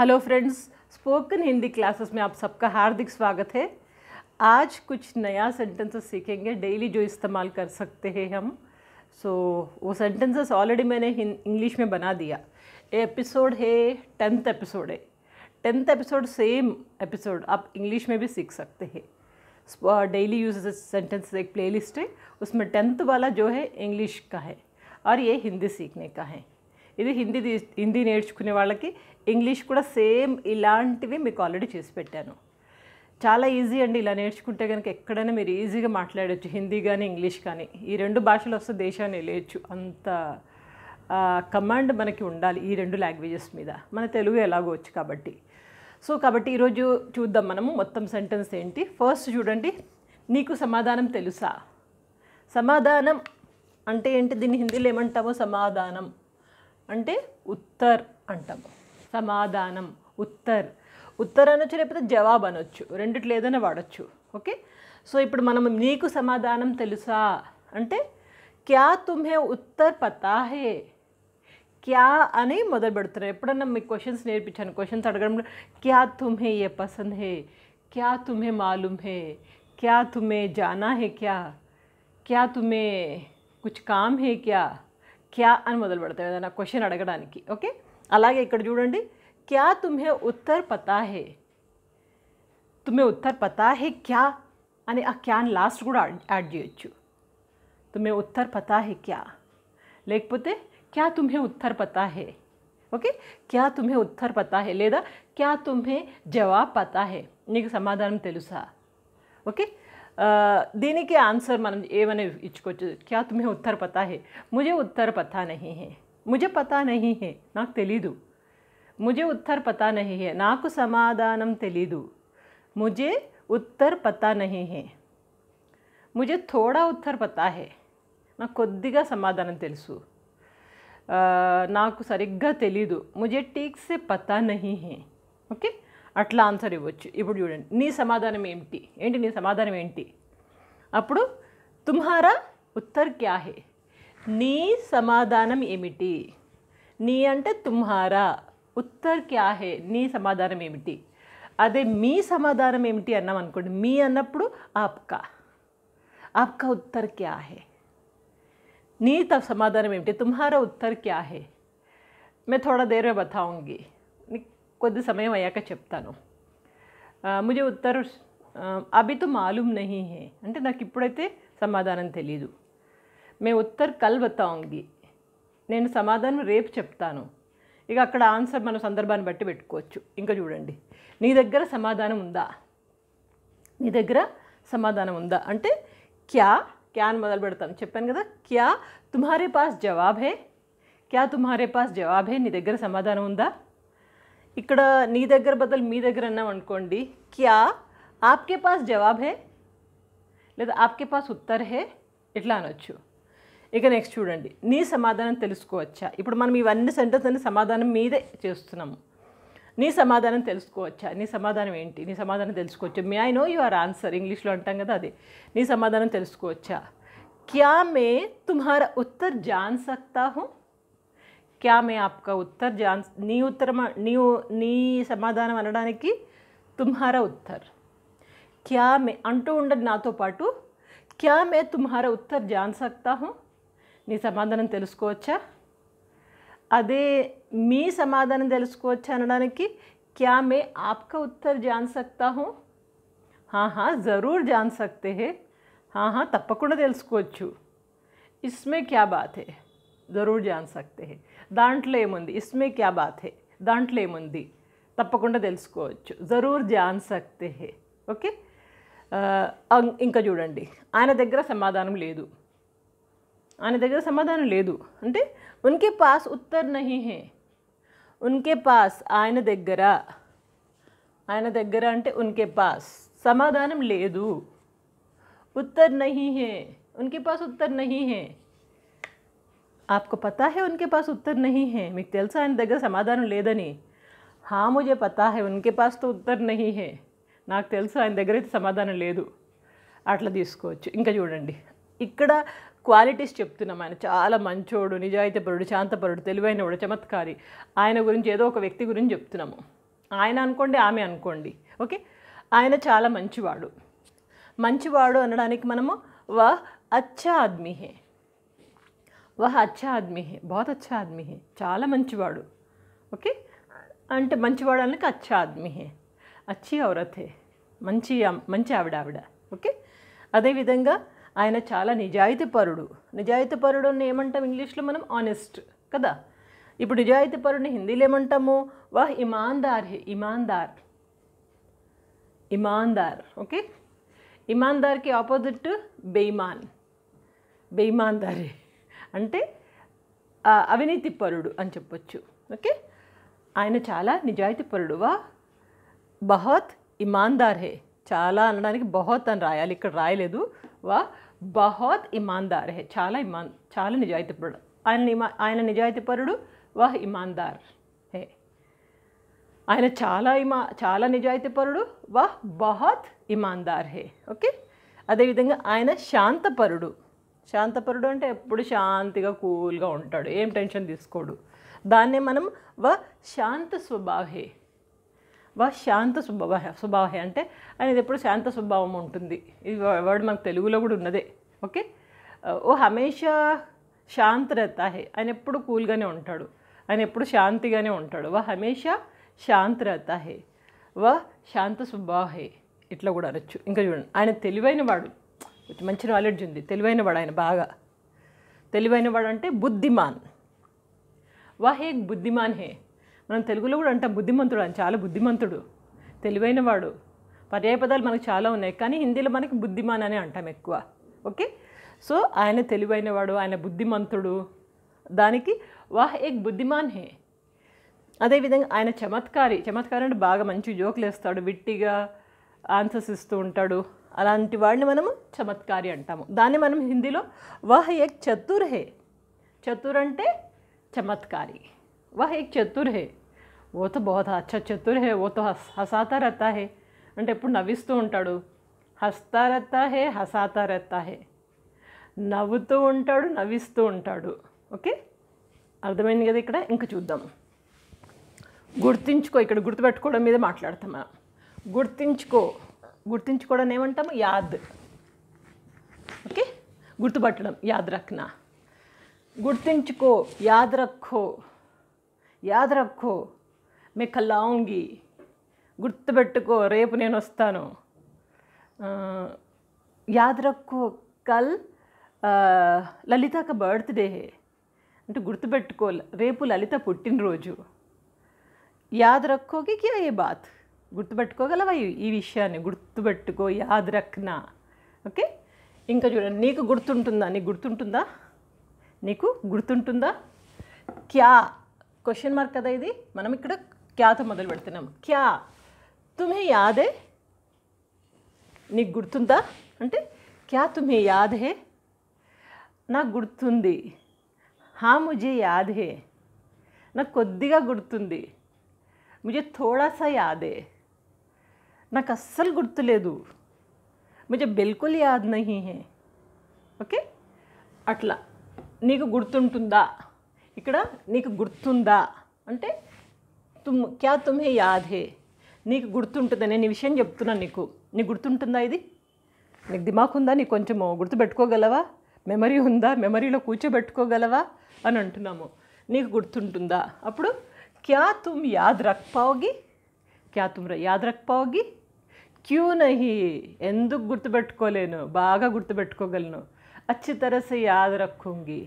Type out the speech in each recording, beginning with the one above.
Hello friends spoken Hindi classes में आप सबका हार्दिक स्वागत है आज कुछ नया सेंटेंसेस सीखेंगे डेली जो इस्तेमाल कर सकते हैं हम सो so, वो सेंटेंसेस ऑलरेडी मैंने इंग्लिश में बना दिया एपिसोड है टेंथ एपिसोड है टेंथ एपिसोड सेम एपिसोड आप इंग्लिश में भी सीख सकते हैं डेली यूज सेंटेंस एक प्लेलिस्ट है उसमें टेंथ वाला जो है इंग्लिश का है और ये हिंदी सीखने का है ఇది హిందీ హిందీ నేర్చుకునే వాళ్ళకి ఇంగ్లీష్ కూడా సేమ్ ఇలాంటివి మీకు ఆల్రెడీ చేసి పెట్టాను చాలా ఈజీ అండి ఇలా నేర్చుకుంటే కనుక ఎక్కడైనా మీరు ఈజీగా మాట్లాడచ్చు హిందీ కానీ ఇంగ్లీష్ కానీ ఈ రెండు భాషలు వస్తే దేశాన్ని వెళ్ళచ్చు అంత కమాండ్ మనకి ఉండాలి ఈ రెండు లాంగ్వేజెస్ మీద మన తెలుగు ఎలాగో వచ్చు కాబట్టి సో కాబట్టి ఈరోజు చూద్దాం మనము మొత్తం సెంటెన్స్ ఏంటి ఫస్ట్ చూడండి నీకు సమాధానం తెలుసా సమాధానం అంటే ఏంటి దీన్ని హిందీలో ఏమంటామో సమాధానం అంటే ఉత్తర్ అంటాం సమాధానం ఉత్తర్ ఉత్తర్ అనొచ్చు లేకపోతే జవాబు అనొచ్చు రెండిటి ఏదైనా వాడచ్చు ఓకే సో ఇప్పుడు మనం నీకు సమాధానం తెలుసా అంటే క్యా తుమ్హే ఉత్తర్ పతా హే క్యా అని మొదలు పెడుతున్నారు ఎప్పుడన్నా మీకు క్వశ్చన్స్ నేర్పించాను క్వశ్చన్స్ అడగడం క్యా తుమ్హే ఏ పసంద్ హే క్యా తుమ్హే మాలూమ్ హే క్యా తుమ్హే జానా హే క్యా క్యా తుమ్హే కుచ్ కామ్ హే క్యా क्या अदल पड़ता है क्वेश्चन अड़गटा की ओके अला इक चूँ क्या तुम्हें उत्तर पता है तुम्हें उत्तर पता है क्या अने क्या लास्ट ऐडु तुम्हें उत्तर पता है क्या लेकिन क्या तुम्हें उत्तर पता है ओके क्या तुम्हें उत्तर पता है लेदा क्या तुम्हें जवाब पता है नीक समाधान ओके दी आंसर मन एवने इच्छुच क्या तुम्हें उत्तर पता है मुझे उत्तर पता नहीं है मुझे पता नहीं है ना मुझे उत्तर पता नहीं है ना समाधान मुझे उत्तर पता नहीं है मुझे थोड़ा उत्तर पता है ना को समाधान सरग् मुझे ठीक से पता नहीं है ओके okay? అట్లా ఆన్సర్ ఇవ్వచ్చు ఇప్పుడు చూడండి నీ సమాధానం ఏంటి ఏంటి నీ సమాధానం ఏంటి అప్పుడు తుమ్హారా ఉత్తర్ క్యాహే నీ సమాధానం ఏమిటి నీ అంటే తుమ్హారా ఉత్తర్ క్యాహే నీ సమాధానం ఏమిటి అదే మీ సమాధానం ఏమిటి అన్నాం అనుకోండి మీ అన్నప్పుడు ఆప్కా ఆప్కా ఉత్తర్ క్యాహే నీ సమాధానం ఏమిటి తుమ్హారా ఉత్తర్ క్యాహే మే థోడా थोड़ा బతాంగి కొద్ది సమయం అయ్యాక చెప్తాను ముజే ఉత్తర్ అభితో మాలూం నహీ హే అంటే నాకు ఇప్పుడైతే సమాధానం తెలీదు మే ఉత్తర్ కల్ బతాంగి నేను సమాధానం రేపు చెప్తాను ఇక అక్కడ ఆన్సర్ మన సందర్భాన్ని బట్టి పెట్టుకోవచ్చు ఇంకా చూడండి నీ దగ్గర సమాధానం ఉందా నీ దగ్గర సమాధానం ఉందా అంటే క్యా క్యా అని మొదలు పెడతాం చెప్పాను కదా క్యా తుమ్హారే పాస్ జవాబ్ హే క్యా తుమ్హారే పాస్ జవాబ్ హే నీ దగ్గర సమాధానం ఉందా ఇక్కడ నీ దగ్గర బదులు మీ దగ్గర అన్నాం అనుకోండి క్యా ఆప్కే పాస్ జవాబ్ హే లేదా ఆప్కే పాస్ ఉత్తర్ హే ఇట్లా అనొచ్చు ఇక నెక్స్ట్ చూడండి నీ సమాధానం తెలుసుకోవచ్చా ఇప్పుడు మనం ఇవన్నీ సెంటర్స్ అన్ని సమాధానం మీదే చేస్తున్నాము నీ సమాధానం తెలుసుకోవచ్చా నీ సమాధానం ఏంటి నీ సమాధానం తెలుసుకోవచ్చు may I know your answer ఇంగ్లీష్లో అంటాం కదా అది నీ సమాధానం తెలుసుకోవచ్చా క్యా మే తుమ్హారా ఉత్తర్ జాన్ సక్తా హూ क्या मैं आपका उत्तर जान नी उत्तर नी नी समाधान సమాధానం की तुम्हारा उत्तर क्या मैं अंटू उ ना तो पाटू क्या मैं तुम्हारा उत्तर जान सकता हूँ నీ సమాధానం अदे मी समाधान సమాధానం తెలుసుకోవచ్చా అనడానికి क्या मैं आपका उत्तर जान सकता हूँ हाँ हाँ ज़रूर जान सकते हैं हाँ हाँ తప్పకుండా తెలుసుకోవచ్చు इसमें क्या बात है ज़रूर जान सकते हैं దాంట్లో ఏముంది ఇస్మే క్యా బాత్ దాంట్లో ఏముంది తప్పకుండా తెలుసుకోవచ్చు జరూర్ జాన్ సక్తే హే ఓకే ఇంకా చూడండి ఆయన దగ్గర సమాధానం లేదు ఆయన దగ్గర సమాధానం లేదు అంటే ఉన్కే పాస్ ఉత్తర్ నహి హే ఉన్కే పాస్ ఆయన దగ్గర ఆయన దగ్గర అంటే ఉన్కే పాస్ సమాధానం లేదు ఉత్తర్ నహి హే ఉన్కే పాస్ ఉత్తర్ నహి హే आपको पता है उनके ఉత్తర్ उत्तर नहीं మీకు తెలుసా ఆయన దగ్గర సమాధానం లేదని హా ముజే పతాహే హై ఉన్కే పాస్ తో ఉత్తర్ నహీ హే నాకు తెలుసు ఆయన దగ్గర అయితే సమాధానం లేదు అట్లా తీసుకోవచ్చు ఇంకా చూడండి ఇక్కడ క్వాలిటీస్ చెప్తున్నాం ఆయన చాలా మంచోడు నిజాయితీపరుడు శాంతపరుడు తెలివైనవాడు చమత్కారి ఆయన గురించి ఏదో ఒక వ్యక్తి గురించి చెప్తున్నాము ఆయన అనుకోండి ఆమె అనుకోండి ఓకే ఆయన చాలా మంచివాడు మంచివాడు అనడానికి మనము వా అచ్చా ఆద్మీ హే వహ అచ్చా ఆద్మీ హే బహుత్ అచ్చా ఆద్మీ హే చాలా మంచివాడు ఓకే అంటే మంచివాడు అనక అచ్చా ఆద్మీ హే అచ్చి ఔరత్ హే మంచి మంచి ఆవిడ ఆవిడ ఓకే అదేవిధంగా ఆయన చాలా నిజాయితీపరుడు నిజాయితీపరుడు అని ఏమంటాం ఇంగ్లీష్లో మనం ఆనెస్ట్ కదా ఇప్పుడు నిజాయితీపరుడిని హిందీలో ఏమంటాము వాహ్ ఇమాందార్ హే ఇమాందార్ ఇమాందార్ ఓకే ఇమాందార్కి ఆపోజిట్ బేయిమాన్ బేయిమాందారే అంటే అవినీతి పరుడు అని చెప్పొచ్చు ఓకే ఆయన చాలా నిజాయితీ వా బహత్ ఇమాందార్ హే చాలా అనడానికి బహత్ అని రాయాలి ఇక్కడ రాయలేదు వా బహత్ ఇమాందార్ హే చాలా ఇమాన్ చాలా నిజాయితీ పరుడు ఆయన ఇమా ఆయన నిజాయితీ పరుడు వాహ్ ఇమాందార్ హే ఆయన చాలా ఇమా చాలా నిజాయితీ పరుడు వాహ్ బహత్ ఇమాందార్ హే ఓకే అదేవిధంగా ఆయన శాంతపరుడు శాంతపరుడు అంటే ఎప్పుడు శాంతిగా కూల్గా ఉంటాడు ఏం టెన్షన్ తీసుకోడు దాన్నే మనం వ శాంత స్వభావే వ శాంత స్వభావ స్వభావే అంటే ఆయన ఎప్పుడు శాంత స్వభావం ఉంటుంది ఇది వర్డ్ మనకు తెలుగులో కూడా ఉన్నదే ఓకే ఓ హమేషా శాంత రత ఆయన ఎప్పుడు కూల్గానే ఉంటాడు ఆయన ఎప్పుడు శాంతిగానే ఉంటాడు వ హమేషా శాంత రత వ శాంత స్వభావే ఇట్లా కూడా అనొచ్చు ఇంకా చూడండి ఆయన తెలివైన వాడు మంచి నాలెడ్జ్ ఉంది తెలివైన వాడు ఆయన బాగా తెలివైనవాడు అంటే బుద్ధిమాన్ వాహేక్ బుద్ధిమాన్ హే మనం తెలుగులో కూడా అంటాం బుద్ధిమంతుడు అని చాలా బుద్ధిమంతుడు తెలివైనవాడు పర్యాయ పదాలు మనకు చాలా ఉన్నాయి కానీ హిందీలో మనకి బుద్ధిమాన్ అని అంటాం ఎక్కువ ఓకే సో ఆయన తెలివైనవాడు ఆయన బుద్ధిమంతుడు దానికి వాహ్ ఏక్ బుద్ధిమాన్ హే అదేవిధంగా ఆయన చమత్కారి చమత్కారి అంటే బాగా మంచి జోకులు వేస్తాడు విట్టిగా ఆన్సర్స్ ఇస్తూ ఉంటాడు అలాంటి వాడిని మనము చమత్కారి అంటాము దాన్ని మనం హిందీలో వహ్ ఏక్ చతుర్ హే చతుర్ అంటే చమత్కారి వహ్ ఏక్ చతుర్ హే ఓతో బోధ అచ్చ చతుర్ హే ఓతో హస్ హసాతా హే అంటే ఎప్పుడు నవ్విస్తూ ఉంటాడు హస్తా రతా హే హసాతా హే నవ్వుతూ ఉంటాడు నవ్విస్తూ ఉంటాడు ఓకే అర్థమైంది కదా ఇక్కడ ఇంక చూద్దాం గుర్తించుకో ఇక్కడ గుర్తుపెట్టుకోవడం మీద మాట్లాడతాం మనం గుర్తించుకో गुर्तमेंटा याद ओके गुर्तम याद रखना गुर्तो याद रखो याद रखो मे कलाउंगी गुर्तो रेप ने याद रखो कल आ, ललिता का बर्थडे अंत गुर्तपेको रेप ललिता पुटन रोजु याद रखोगे क्या ये बात గుర్తుపెట్టుకోగలవా ఈ విషయాన్ని గుర్తుపెట్టుకో యాద్ రక్నా ఓకే ఇంకా చూడండి నీకు గుర్తుంటుందా నీకు గుర్తుంటుందా నీకు గుర్తుంటుందా క్యా క్వశ్చన్ మార్క్ కదా ఇది మనం ఇక్కడ క్యాతో మొదలు పెడుతున్నాం క్యా తుమే యాదే నీకు గుర్తుందా అంటే క్యా తుమే యాద్ హే నాకు గుర్తుంది హా ముజే యాద్ హే నాకు కొద్దిగా గుర్తుంది ముజే థోడాసా యాదే నాకు అస్సలు గుర్తులేదు ముజే బిల్కుల్ యాద్ నహి హే ఓకే అట్లా నీకు గుర్తుంటుందా ఇక్కడ నీకు గుర్తుందా అంటే తుమ్ క్యా తుమ్హే యాద్ హే నీకు గుర్తుంటుందా నేను ఈ విషయం చెప్తున్నాను నీకు నీకు గుర్తుంటుందా ఇది నీకు దిమాకు ఉందా నీకు కొంచెము గుర్తుపెట్టుకోగలవా మెమరీ ఉందా మెమరీలో కూర్చోబెట్టుకోగలవా అని అంటున్నాము నీకు గుర్తుంటుందా అప్పుడు క్యా తుమ్ యాద్ రక్ పావుగి క్యా తుమ్ యాద్ రక్ పావుగి క్యూ నహి ఎందుకు గుర్తుపెట్టుకోలేను బాగా గుర్తుపెట్టుకోగలను అచ్చి తరసే యాద్ రక్కుంగి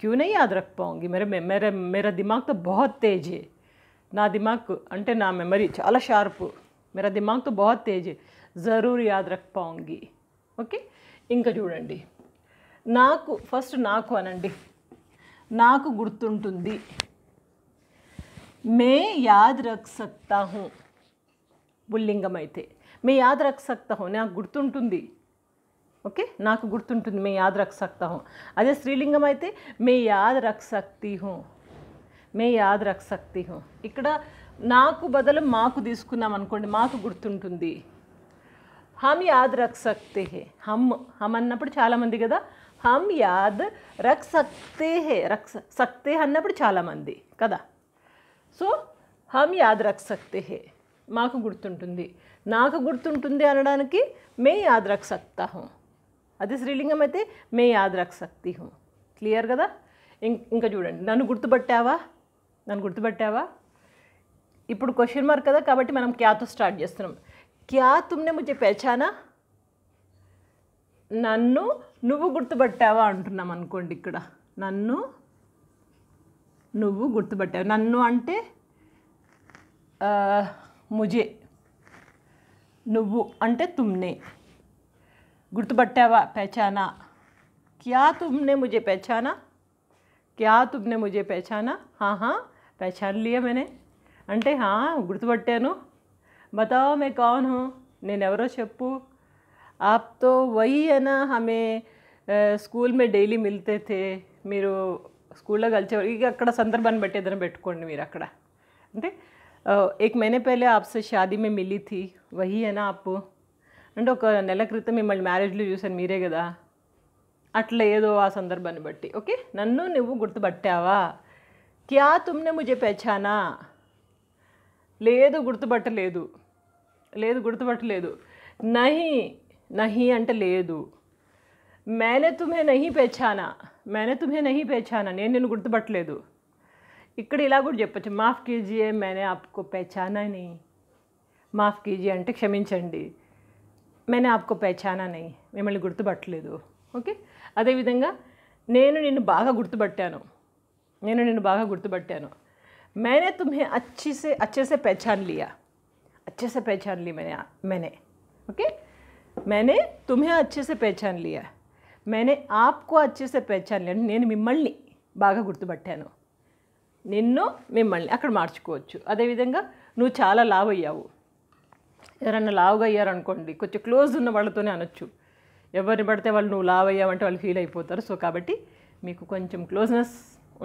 క్యూ నహి యాద రక్ పాਉਂగి మేర మేర మేరా దిమాగ్ బహుత్ తేజ్ నా దిమాగ్ అంటే నా మెమరీ చాలా షార్ప్ మేరా దిమాగ్తో బహుత్ తేజ్ జరూర్ యాద్ రక్ ఓకే ఇంకా చూడండి నాకు ఫస్ట్ నాకు అనండి నాకు గుర్తుంటుంది మే యాద్ రక్ సక్తా హూ పుల్లింగం అయితే మే యాద్ రక్ సక్తహం నాకు గుర్తుంటుంది ఓకే నాకు గుర్తుంటుంది మే యాద్ రక్ సక్తహం అదే స్త్రీలింగం అయితే మే యాద్ రక్ హో మే యాద్ రక్ హో ఇక్కడ నాకు బదులు మాకు తీసుకున్నాం అనుకోండి మాకు గుర్తుంటుంది హమ్ యాద్ రక్ సక్తే హే హమ్ హమ్ అన్నప్పుడు చాలామంది కదా హమ్ యాద్ రక్ సక్తే హే రక్ సక్తే అన్నప్పుడు చాలామంది కదా సో హమ్ యాద్ రక్ సక్తే హే మాకు గుర్తుంటుంది నాకు గుర్తుంటుంది అనడానికి మే యాద్ రక్ అది శ్రీలింగం అయితే మే యాద్ సక్తి హూ క్లియర్ కదా ఇంకా చూడండి నన్ను గుర్తుపట్టావా నన్ను గుర్తుపట్టావా ఇప్పుడు క్వశ్చన్ మార్క్ కదా కాబట్టి మనం క్యాతో స్టార్ట్ చేస్తున్నాం క్యా తుమ్నే ముజే పేచానా నన్ను నువ్వు గుర్తుపట్టావా అంటున్నాం అనుకోండి ఇక్కడ నన్ను నువ్వు గుర్తుపట్టావు నన్ను అంటే मुझे अंटे तुमने गुर्तपटावा पहचाना क्या तुमने मुझे पहचाना क्या तुमने मुझे पहचाना हाँ हाँ पहचान लिया मैंने अंटे हाँ गुर्तपटा बताओ मैं कौन हूँ नेनेवरो आप तो वही है ना हमें स्कूल में डेली मिलते थे मेरे स्कूल कलचे अंदर्भा बटेदान पेको अंत ఆ 1 మెనేనే పెలే ఆప్సే షాదీ మే మిలి థీ వహీ హే నా ఆప్కో అండ్ ఓక నలకృత మిమల్ మ్యారేజ్ లి యూసన్ మీరే కదా అట్ల ఏదో ఆ సందర్భాని బట్టి ఓకే నన్న నువ్వు గుర్తు పట్టావా క్యా తుమ్నే ముజే పెహచానా లేదు గుర్తు పట్టలేదు లేదు గుర్తు పట్టలేదు నహీ నహీ అంటే లేదు మైనే తుమ్హే నహీ పెహచానా మైనే తుమ్హే నహీ పెహచానా నిన్న ను గుర్తు పట్టలేదు इकड़ इलाप माफ़ कीजिए मैंने आपको पहचाना नहीं माफ़ कीजिए अंत क्षमी मैंने आपको पहचाना नहीं मिम्मेल्ल गुर्त तो ओके अदे विधा नैन नि बागर्तान नैन मैंने तुम्हें अच्छी से अच्छे से पहचान लिया अच्छे से पहचान ली मैंने मैंने ओके मैंने तुम्हें अच्छे से पहचान लिया मैंने आपको अच्छे से पहचान लिया नैन मिम्मल ने बागर्तान నిన్ను మిమ్మల్ని అక్కడ మార్చుకోవచ్చు అదేవిధంగా నువ్వు చాలా లావు అయ్యావు ఎవరన్నా లావుగా అయ్యారనుకోండి కొంచెం క్లోజ్ ఉన్న వాళ్ళతోనే అనొచ్చు ఎవరిని పడితే వాళ్ళు నువ్వు లావ్ అయ్యావంటే వాళ్ళు ఫీల్ అయిపోతారు సో కాబట్టి మీకు కొంచెం క్లోజ్నెస్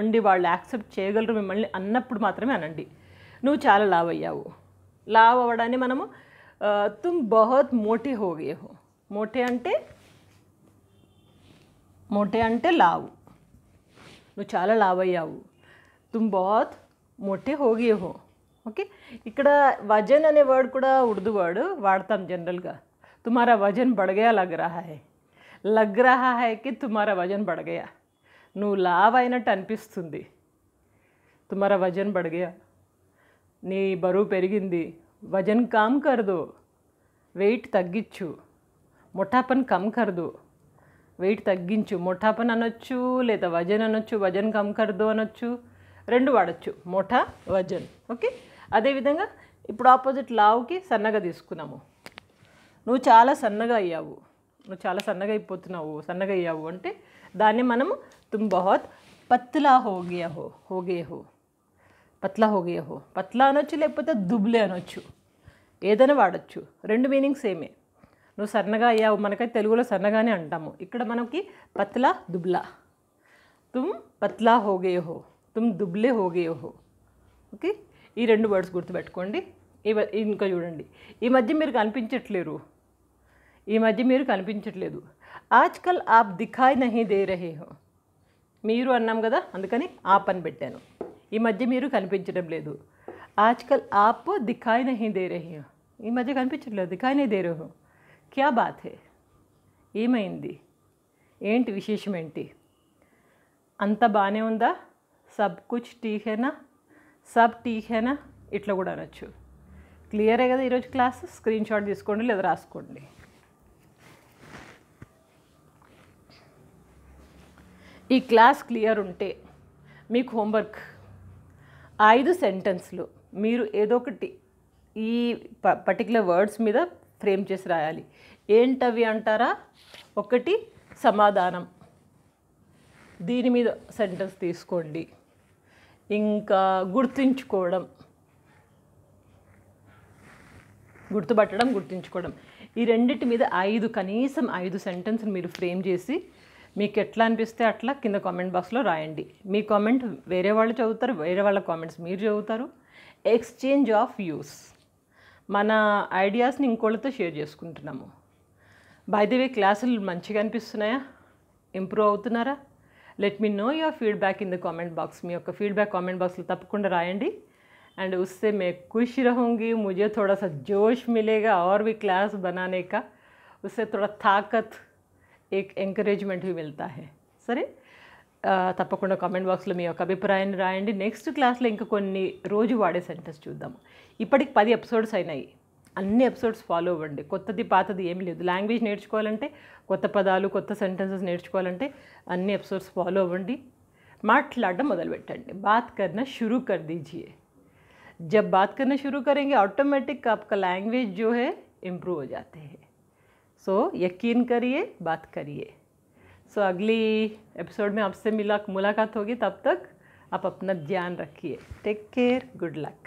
ఉండి వాళ్ళు యాక్సెప్ట్ చేయగలరు మిమ్మల్ని అన్నప్పుడు మాత్రమే అనండి నువ్వు చాలా లావ్ అయ్యావు లావ్ అవ్వడాన్ని మనము తుమ్ బహుత్ మోటే హోగే హో మోటే అంటే మోటే అంటే లావు నువ్వు చాలా లావ్ అయ్యావు తుమ్ बहुत మొట్టే हो హో ఓకే ఇక్కడ వజన్ అనే వర్డ్ కూడా ఉర్దూ వర్డ్ వాడతాం జనరల్గా తుమారా వజన్ బడగయా లగ్ రహా హై లగ్ రహా హైకి తుమారా వజన్ బడగయా నువ్వు లావ్ అయినట్టు అనిపిస్తుంది తుమారా వజన్ బడగయా నీ బరువు పెరిగింది వజన్ కామ్ కరదు వెయిట్ తగ్గించు మొఠాపన్ కమ్ కరదు వెయిట్ తగ్గించు మొఠాపన్ అనొచ్చు లేదా వజన్ అనొచ్చు వజన్ కమ్ కరదు అనొచ్చు రెండు వాడచ్చు మోఠా వజన్ ఓకే అదేవిధంగా ఇప్పుడు ఆపోజిట్ లావుకి సన్నగా తీసుకున్నాము నువ్వు చాలా సన్నగా అయ్యావు నువ్వు చాలా సన్నగా అయిపోతున్నావు సన్నగా అయ్యావు అంటే దాన్ని మనము తుమ్ బహుత్ పత్లా హోగియా హో హో పత్లా హోగేహో పత్లా అనొచ్చు లేకపోతే దుబ్లే అనొచ్చు ఏదైనా వాడచ్చు రెండు మీనింగ్స్ ఏమే నువ్వు సన్నగా అయ్యావు మనకై తెలుగులో సన్నగానే అంటాము ఇక్కడ మనకి పత్లా దుబ్లా తుమ్ పత్లా హోగేహో తుమ్ దుబ్లే హోగే హో ఓకే ఈ రెండు వర్డ్స్ గుర్తుపెట్టుకోండి ఇంకా చూడండి ఈ మధ్య మీరు కనిపించట్లేరు ఈ మధ్య మీరు కనిపించట్లేదు ఆజ్కల్ ఆప్ దిఖాయ్ నహి దే రహే హో మీరు అన్నాం కదా అందుకని ఆ పని పెట్టాను ఈ మధ్య మీరు కనిపించడం లేదు ఆజ్కల్ ఆప్ దిఖాయ్ నహి దే రహే హో ఈ మధ్య కనిపించట్లేదు దిఖాయ్ నహి దే హో క్యా బాత్ హే ఏమైంది ఏంటి విశేషం ఏంటి అంత బాగానే ఉందా సబ్ కుచ్ ఠీక్ సబ్ ఠీక్ ఇట్లా కూడా అనొచ్చు క్లియరే కదా ఈరోజు క్లాస్ స్క్రీన్ షాట్ తీసుకోండి లేదా రాసుకోండి ఈ క్లాస్ క్లియర్ ఉంటే మీకు హోంవర్క్ ఐదు సెంటెన్స్లు మీరు ఏదో ఒకటి ఈ పర్టికులర్ వర్డ్స్ మీద ఫ్రేమ్ చేసి రాయాలి ఏంటవి అంటారా ఒకటి సమాధానం దీని మీద సెంటెన్స్ తీసుకోండి ఇంకా గుర్తుంచుకోవడం గుర్తుపట్టడం గుర్తుంచుకోవడం ఈ రెండింటి మీద ఐదు కనీసం ఐదు సెంటెన్స్ని మీరు ఫ్రేమ్ చేసి మీకు ఎట్లా అనిపిస్తే అట్లా కింద కామెంట్ బాక్స్లో రాయండి మీ కామెంట్ వేరే వాళ్ళు చదువుతారు వేరే వాళ్ళ కామెంట్స్ మీరు చదువుతారు ఎక్స్చేంజ్ ఆఫ్ యూస్ మన ఐడియాస్ని ఇంకోళ్ళతో షేర్ చేసుకుంటున్నాము బై ది వే క్లాసులు మంచిగా అనిపిస్తున్నాయా ఇంప్రూవ్ అవుతున్నారా let me know your feedback in the comment box మీయొక్క ఫీడ్‌బ్యాక్ కామెంట్ బాక్స్‌లో తప్పకుండా రాయండి అండ్ उससे मैं खुश रहूंगी मुझे थोड़ा सा जोश मिलेगा और भी क्लास बनाने का उससे थोड़ा ताकत एक एंगेजमेंट भी मिलता है సరే తప్పకుండా కామెంట్ బాక్స్‌లో మీ అభిప్రాయం రాయండి నెక్స్ట్ క్లాస్ లో ఇంకా కొన్ని రోజు వాడే సెంటెన్స్ చూద్దాం ఇప్పటికి 10 ఎపిసోడ్స్ అయినాయి अन्नी एपिसोड्स फॉलो फावी कैंग्वेज ने क्रत पदा क्रत सेंटन ने अन्नी एपिसोड्स फावी माटा मोदीपी बात करना शुरू कर दीजिए जब बात करना शुरू करेंगे ऑटोमेटिक आपका लैंग्वेज जो है इंप्रूव हो जाते हैं सो यकीन करिए बात करिए सो अगली एपिसोड में आपसे मिला मुलाकात होगी तब तक आप अपना ध्यान रखिए टेक केयर गुड लक